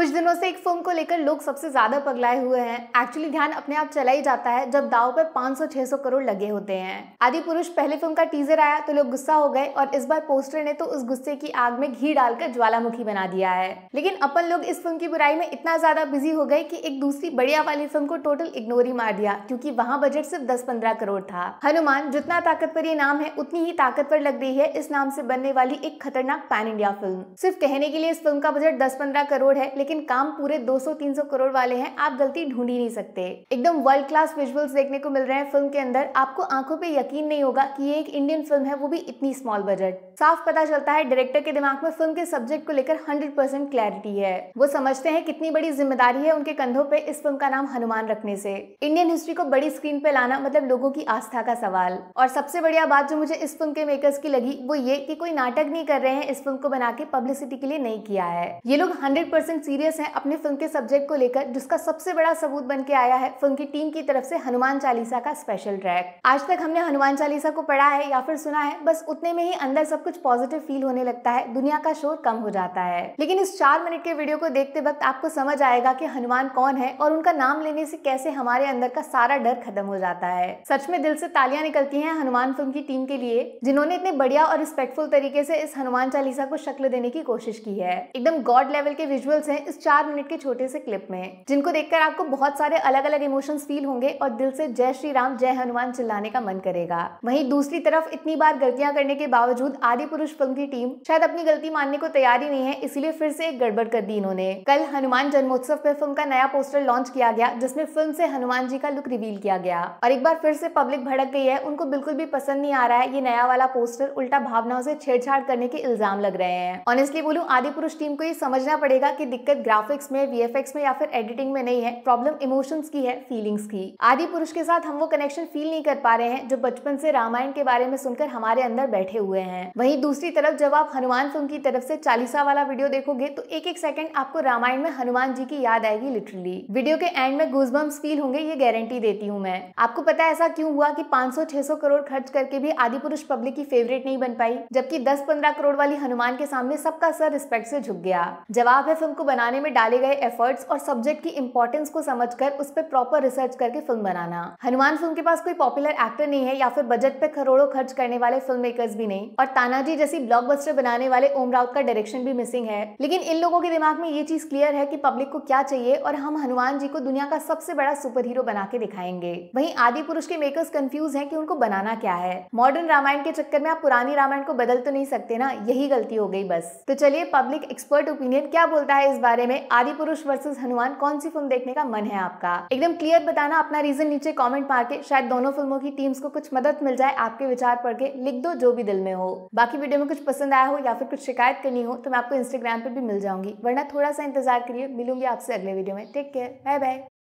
कुछ दिनों से एक फिल्म को लेकर लोग सबसे ज़्यादा पगलाए हुए हैं एक्चुअली ध्यान अपने आप चला ही जाता है जब दाव पर 500-600 करोड़ लगे होते हैं आदि पुरुष पहले फिल्म का टीजर आया तो लोग गुस्सा हो गए और इस बार पोस्टर ने तो उस गुस्से की आग में घी डालकर ज्वालामुखी बना दिया है लेकिन अपन लोग इस फिल्म की बुराई में इतना ज्यादा बिजी हो गए की एक दूसरी बढ़िया वाली फिल्म को टोटल इग्नोर ही मार दिया क्यूँकी वहाँ बजट सिर्फ दस पंद्रह करोड़ था हनुमान जितना ताकतवर ये नाम है उतनी ही ताकतवर लग रही है इस नाम से बनने वाली एक खतरनाक पैन इंडिया फिल्म सिर्फ कहने के लिए इस फिल्म का बजट दस पंद्रह करोड़ है लेकिन लेकिन काम पूरे 200-300 करोड़ वाले हैं आप गलती ढूंढ ही नहीं सकते एकदम वर्ल्ड क्लास विजुअल्स देखने को मिल रहे हैं फिल्म के अंदर आपको आंखों पे यकीन नहीं होगा कि ये एक इंडियन फिल्म है वो भी इतनी स्मॉल बजट साफ पता चलता है डायरेक्टर के दिमाग में फिल्म के सब्जेक्ट को लेकर हंड्रेड परसेंट क्लैरिटी है वो समझते हैं कितनी बड़ी जिम्मेदारी है उनके कंधों पे इस फिल्म का नाम हनुमान रखने से इंडियन हिस्ट्री को बड़ी स्क्रीन पे लाना मतलब लोगों की आस्था का सवाल और सबसे बढ़िया बात जो मुझे इस फिल्म के मेकर्स की लगी वो ये की कोई नाटक नहीं कर रहे हैं इस फिल्म को बना के पब्लिसिटी के लिए नहीं किया है ये लोग हंड्रेड परसेंट सीरियस हैं अपने फिल्म के सब्जेक्ट को लेकर जिसका सबसे बड़ा सबूत बन के आया है फिल्म की टीम की तरफ से हनुमान चालीसा का स्पेशल ट्रैक आज तक हमने हनुमान चालीसा को पढ़ा है या फिर सुना है बस उतने में ही अंदर सब कुछ पॉजिटिव फील होने लगता है दुनिया का शोर कम हो जाता है लेकिन इस चार मिनट के वीडियो को देखते वक्त आपको समझ आएगा की हनुमान कौन है और उनका नाम लेने से कैसे हमारे अंदर का सारा डर खत्म हो जाता है सच में दिल से तालियां निकलती हैं हनुमान फिल्म की टीम के लिए जिन्होंने इतने बढ़िया और रिस्पेक्टफुल तरीके से इस हनुमान चालीसा को शक्ल देने की कोशिश की है एकदम गॉड लेवल के विजुअल्स हैं इस चार मिनट के छोटे से क्लिप में जिनको देखकर आपको बहुत सारे अलग अलग इमोशंस फील होंगे और दिल से जय श्री राम जय हनुमान चिल्लाने का मन करेगा वहीं दूसरी तरफ इतनी बार गलतियां करने के बावजूद आदि पुरुष फिल्म की टीम शायद अपनी गलती मानने को तैयार ही नहीं है इसीलिए फिर से एक गड़बड़ कर दी इन्होंने कल हनुमान जन्मोत्सव पर फिल्म का नया पोस्टर लॉन्च किया गया जिसमें फिल्म से हनुमान जी का लुक रिवील किया गया और एक बार फिर से पब्लिक भड़क गई है उनको बिल्कुल भी पसंद नहीं आ रहा है ये नया वाला पोस्टर उल्टा भावनाओं से छेड़छाड़ करने के इल्जाम लग रहे हैं ऑनेस्टली बोलू आदि पुरुष टीम को ये समझना पड़ेगा की दिक्कत ग्राफिक्स में वी में या फिर एडिटिंग में नहीं है प्रॉब्लम इमोशंस की है फीलिंग्स की आदि पुरुष के साथ हम वो कनेक्शन फील नहीं कर पा रहे हैं जो बचपन से रामायण के बारे में सुनकर हमारे अंदर बैठे हुए हैं वही दूसरी तरफ जब आप हनुमान फिल्म की तरफ से चालीसा वाला वीडियो देखोगे तो एक एक सेकंड आपको रामायण में हनुमान जी की याद आएगी लिटरली वीडियो के एंड में गूजबम्स फील होंगे ये गारंटी देती हूँ मैं आपको पता है ऐसा क्यों हुआ कि 500 सौ करोड़ खर्च करके भी आदि पुरुष पब्लिक की फेवरेट नहीं बन पाई जबकि दस पंद्रह करोड़ वाली हनुमान के सामने सबका सर रिस्पेक्ट से झुक गया जवाब है फिल्म को बनाने बनाने में डाले गए एफर्ट्स और सब्जेक्ट की इम्पोर्टेंस को समझकर उस पर प्रॉपर रिसर्च करके फिल्म बनाना हनुमान फिल्म के पास कोई पॉपुलर एक्टर नहीं है या फिर बजट पे करोड़ों खर्च करने वाले फिल्म मेकर्स भी नहीं और तानाजी जैसी ब्लॉकबस्टर बनाने वाले ओम राउत का डायरेक्शन भी मिसिंग है लेकिन इन लोगों के दिमाग में ये चीज क्लियर है की पब्लिक को क्या चाहिए और हम हनुमान जी को दुनिया का सबसे बड़ा सुपर हीरो बना के दिखाएंगे वही आदि पुरुष के मेकर्स कंफ्यूज है की उनको बनाना क्या है मॉडर्न रामायण के चक्कर में आप पुरानी रामायण को बदल तो नहीं सकते ना यही गलती हो गई बस तो चलिए पब्लिक एक्सपर्ट ओपिनियन क्या बोलता है इस बारे बारे में आदि पुरुष वर्सेज हनुमान कौन सी फिल्म देखने का मन है आपका एकदम क्लियर बताना अपना रीजन नीचे कॉमेंट मार के शायद दोनों फिल्मों की टीम्स को कुछ मदद मिल जाए आपके विचार पढ़ के लिख दो जो भी दिल में हो बाकी वीडियो में कुछ पसंद आया हो या फिर कुछ शिकायत करनी हो तो मैं आपको इंस्टाग्राम पर भी मिल जाऊंगी वरना थोड़ा सा इंतजार करिए मिलूंगी आपसे अगले वीडियो में टेक केयर बाय बाय